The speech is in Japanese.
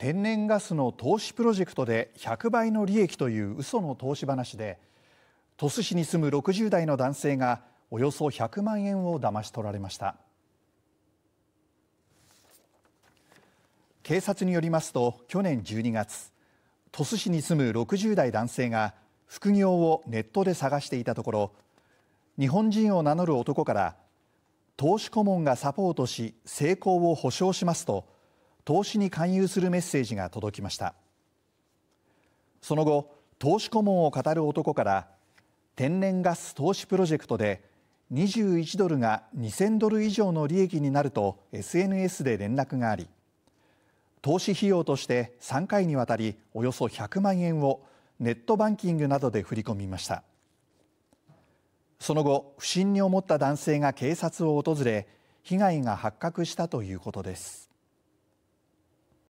天然ガスの投資プロジェクトで100倍の利益という嘘の投資話で鳥栖市に住む60代の男性がおよそ100万円を騙し取られました警察によりますと去年12月鳥栖市に住む60代男性が副業をネットで探していたところ日本人を名乗る男から投資顧問がサポートし成功を保証しますと投資に勧誘するメッセージが届きましたその後投資顧問を語る男から天然ガス投資プロジェクトで21ドルが2000ドル以上の利益になると SNS で連絡があり投資費用として3回にわたりおよそ100万円をネットバンキングなどで振り込みましたその後不審に思った男性が警察を訪れ被害が発覚したということです